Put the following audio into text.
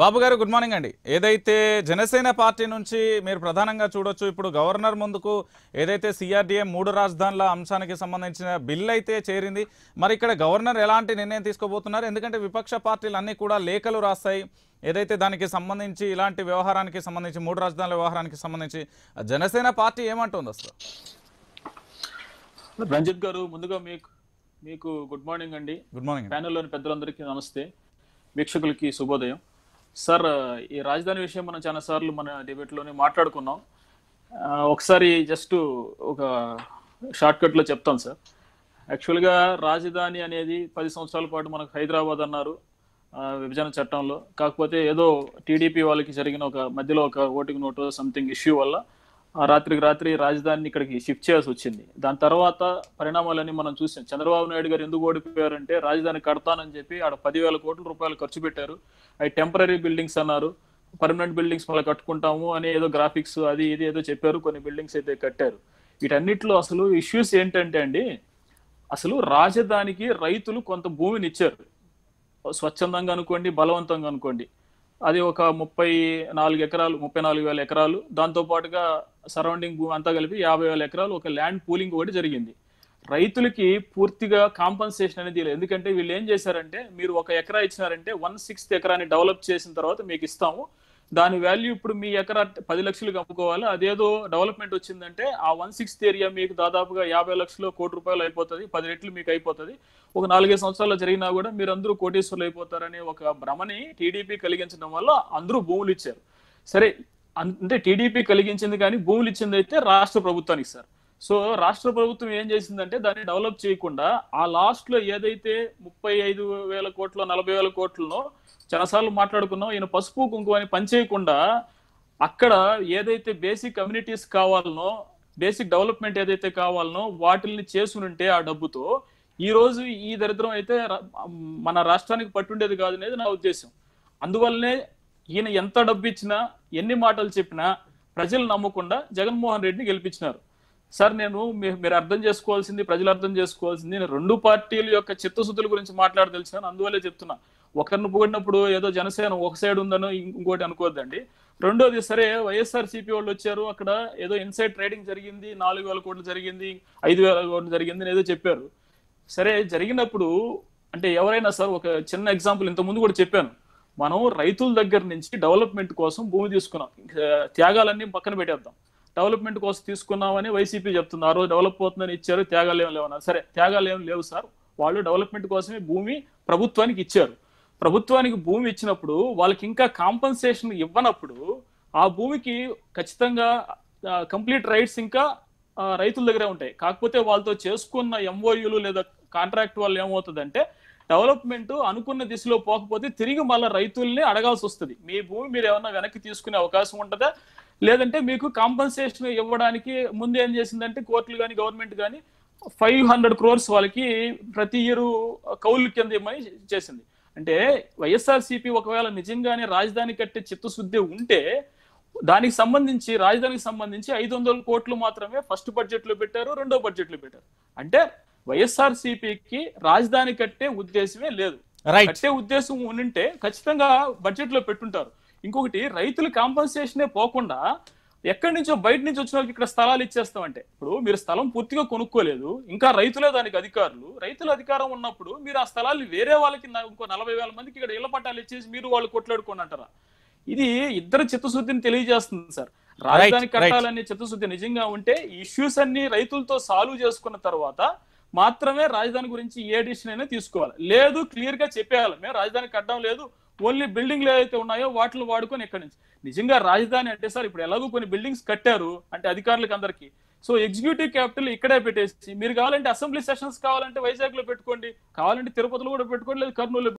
బాబు గారు good morning అండి ఏదైతే జనసేన పార్టీ నుంచి మీరు ప్రధానంగా చూడొచ్చు ఇప్పుడు గవర్నర్ ముందుకు ఏదైతే సిఆర్డీఏ మూడు రాజధానుల అంశానికి సంబంధించిన బిల్ అయితే చేరింది మరి ఇక్కడ గవర్నర్ ఎలాంటి నిర్ణయం తీసుకోబోతున్నారు ఎందుకంటే విపక్ష పార్టీలు అన్నీ కూడా లేఖలు రాస్తాయి ఏదైతే దానికి సంబంధించి ఇలాంటి వ్యవహారానికి సంబంధించి మూడు రాజధానుల వ్యవహారానికి సంబంధించి జనసేన పార్టీ ఏమంటుంది అసలు రంజిత్ గారు ముందుగా మీకు మీకు గుడ్ మార్నింగ్ అండి గుడ్ మార్నింగ్ ప్యానల్లోని పెద్దలందరికీ నమస్తే వీక్షకులకి శుభోదయం సార్ ఈ రాజధాని విషయం మనం చాలా సార్లు మన డిబేట్లోనే మాట్లాడుకున్నాం ఒకసారి జస్ట్ ఒక షార్ట్ చెప్తాం సార్ యాక్చువల్గా రాజధాని అనేది పది సంవత్సరాల పాటు మనకు హైదరాబాద్ అన్నారు విభజన చట్టంలో కాకపోతే ఏదో టీడీపీ వాళ్ళకి జరిగిన ఒక మధ్యలో ఒక ఓటింగ్ నోటు సంథింగ్ ఇష్యూ వల్ల ఆ రాత్రికి రాత్రి రాజధానిని ఇక్కడికి షిఫ్ట్ చేయాల్సి వచ్చింది దాని తర్వాత పరిణామాలన్నీ మనం చూసాం చంద్రబాబు నాయుడు గారు ఎందుకు ఓడిపోయారంటే రాజధాని కడతానని చెప్పి ఆడ పదివేల కోట్ల రూపాయలు ఖర్చు పెట్టారు అవి టెంపరీ బిల్డింగ్స్ అన్నారు పర్మనెంట్ బిల్డింగ్స్ మళ్ళీ కట్టుకుంటాము అని ఏదో గ్రాఫిక్స్ అది ఇది ఏదో చెప్పారు కొన్ని బిల్డింగ్స్ అయితే కట్టారు వీటన్నిటిలో అసలు ఇష్యూస్ ఏంటంటే అండి అసలు రాజధానికి రైతులు కొంత భూమిని ఇచ్చారు స్వచ్ఛందంగా అనుకోండి బలవంతంగా అనుకోండి అది ఒక ముప్పై నాలుగు ఎకరాలు ముప్పై నాలుగు వేల ఎకరాలు దాంతోపాటుగా సరౌండింగ్ భూమి అంతా కలిపి యాభై వేల ఎకరాలు ఒక ల్యాండ్ పూలింగ్ ఒకటి జరిగింది రైతులకి పూర్తిగా కాంపన్సేషన్ అనేది లేదు ఎందుకంటే వీళ్ళు ఏం చేశారంటే మీరు ఒక ఎకరా ఇచ్చినారంటే వన్ సిక్స్త్ ఎకరాన్ని డెవలప్ చేసిన తర్వాత మీకు ఇస్తాము దాని వాల్యూ ఇప్పుడు మీ ఎకరా పది లక్షలకు అమ్ముకోవాలి అదేదో డెవలప్మెంట్ వచ్చిందంటే ఆ వన్ సిక్స్త్ ఏరియా మీకు దాదాపుగా యాభై లక్షలు కోటి రూపాయలు అయిపోతుంది పది రెట్లు మీకు అయిపోతుంది ఒక నాలుగైదు సంవత్సరాలు జరిగినా కూడా మీరు అందరూ కోటేశ్వర్లు అయిపోతారనే ఒక భ్రమని టీడీపీ కలిగించడం వల్ల అందరూ భూములు ఇచ్చారు సరే అంటే టీడీపీ కలిగించింది కానీ భూములు ఇచ్చింది అయితే రాష్ట్ర ప్రభుత్వానికి సార్ సో రాష్ట్ర ప్రభుత్వం ఏం చేసిందంటే దాన్ని డెవలప్ చేయకుండా ఆ లాస్ట్ లో ఏదైతే ముప్పై ఐదు వేల కోట్లు నలభై వేల కోట్లనో చాలాసార్లు మాట్లాడుకున్నాం ఈయన పసుపు కుంకుమ అని పనిచేయకుండా అక్కడ ఏదైతే బేసిక్ కమ్యూనిటీస్ కావాలనో బేసిక్ డెవలప్మెంట్ ఏదైతే కావాలనో వాటిల్ని చేసునుంటే ఆ డబ్బుతో ఈ రోజు ఈ దరిద్రం అయితే మన రాష్ట్రానికి పట్టుండేది కాదు అనేది నా ఉద్దేశం అందువల్లనే ఈయన ఎంత డబ్బు ఇచ్చినా ఎన్ని మాటలు చెప్పినా ప్రజలు నమ్మకుండా జగన్మోహన్ రెడ్డిని గెలిపించినారు సార్ నేను మీరు అర్థం చేసుకోవాల్సింది ప్రజలు అర్థం చేసుకోవాల్సింది నేను రెండు పార్టీల యొక్క చిత్తశుద్ధుల గురించి మాట్లాడదలిచాను అందువల్లే చెప్తున్నా ఒకరిని పోడినప్పుడు ఏదో జనసేన ఒక సైడ్ ఉందనో ఇంకోటి అనుకోవద్దండి రెండోది సరే వైఎస్ఆర్ సిపి వాళ్ళు వచ్చారు అక్కడ ఏదో ఇన్సైడ్ ట్రేడింగ్ జరిగింది నాలుగు వేల కోట్లు జరిగింది ఐదు వేల కోట్లు జరిగింది ఏదో చెప్పారు సరే జరిగినప్పుడు అంటే ఎవరైనా సార్ ఒక చిన్న ఎగ్జాంపుల్ ఇంత ముందు కూడా చెప్పాను మనం రైతుల దగ్గర నుంచి డెవలప్మెంట్ కోసం భూమి తీసుకున్నాం త్యాగాలన్నీ పక్కన పెట్టేద్దాం డెవలప్మెంట్ కోసం తీసుకున్నామని వైసీపీ చెప్తుంది ఆ రోజు డెవలప్ అవుతుందని ఇచ్చారు త్యాగాలు ఏం లేవన్నారు సరే త్యాగాలు ఏం లేవు సార్ వాళ్ళు డెవలప్మెంట్ కోసమే భూమి ప్రభుత్వానికి ఇచ్చారు ప్రభుత్వానికి భూమి ఇచ్చినప్పుడు వాళ్ళకి ఇంకా కాంపన్సేషన్ ఇవ్వనప్పుడు ఆ భూమికి ఖచ్చితంగా కంప్లీట్ రైట్స్ ఇంకా రైతుల దగ్గరే ఉంటాయి కాకపోతే వాళ్ళతో చేసుకున్న ఎంఓయూలు లేదా కాంట్రాక్ట్ వాళ్ళు ఏమవుతుందంటే డెవలప్మెంట్ అనుకున్న దిశలో పోకపోతే తిరిగి మళ్ళీ రైతుల్ని అడగాల్సి వస్తుంది మీ భూమి మీరు ఏమన్నా వెనక్కి తీసుకునే అవకాశం ఉంటుందా లేదంటే మీకు కాంపన్సేషన్ ఇవ్వడానికి ముందు ఏం చేసిందంటే కోర్టులు కానీ గవర్నమెంట్ కానీ ఫైవ్ హండ్రెడ్ క్రోర్స్ వాళ్ళకి ప్రతి ఇయర్ కౌలు కింద ఇవ్వమని చేసింది అంటే వైఎస్ఆర్సీపీ ఒకవేళ నిజంగానే రాజధాని కట్టే చిత్తశుద్ధి ఉంటే దానికి సంబంధించి రాజధానికి సంబంధించి ఐదు వందల కోట్లు మాత్రమే ఫస్ట్ బడ్జెట్ లో పెట్టారు రెండో బడ్జెట్ లో పెట్టారు అంటే సిపికి రాజధాని కట్టే ఉద్దేశమే లేదు కట్టే ఉద్దేశం ఉంటే ఖచ్చితంగా బడ్జెట్ లో పెట్టుంటారు ఇంకొకటి రైతులు కాంపన్సేషనే పోకుండా ఎక్కడి నుంచో బయట నుంచి వచ్చిన ఇక్కడ స్థలాలు ఇచ్చేస్తామంటే ఇప్పుడు మీరు స్థలం పూర్తిగా కొనుక్కోలేదు ఇంకా రైతులే దానికి అధికారులు రైతుల అధికారం ఉన్నప్పుడు మీరు ఆ స్థలాలు వేరే వాళ్ళకి ఇంకో నలభై వేల మందికి ఇక్కడ ఇళ్ల పట్టాలు ఇచ్చేసి మీరు వాళ్ళు కొట్లాడుకోండి అంటారా ఇది ఇద్దరు చిత్తశుద్ధిని తెలియజేస్తుంది సార్ రాజధాని కట్టాలనే చిత్తశుద్ధి నిజంగా ఉంటే ఇష్యూస్ అన్ని రైతులతో సాల్వ్ చేసుకున్న తర్వాత మాత్రమే రాజధాని గురించి ఏ డిసిషన్ అయినా తీసుకోవాలి లేదు క్లియర్ గా చెప్పేయాలి మేము రాజధాని కట్టడం లేదు ఓన్లీ బిల్డింగ్లు ఏవైతే ఉన్నాయో వాటిని వాడుకొని ఎక్కడి నుంచి నిజంగా రాజధాని అంటే సార్ ఇప్పుడు ఎలాగో కొన్ని బిల్డింగ్స్ కట్టారు అంటే అధికారులకు అందరికీ సో ఎగ్జిక్యూటివ్ క్యాపిటల్ ఇక్కడే పెట్టేసి మీరు కావాలంటే అసెంబ్లీ సెషన్స్ కావాలంటే వైజాగ్ లో పెట్టుకోండి కావాలంటే తిరుపతిలో కూడా పెట్టుకోండి లేదు కర్నూలు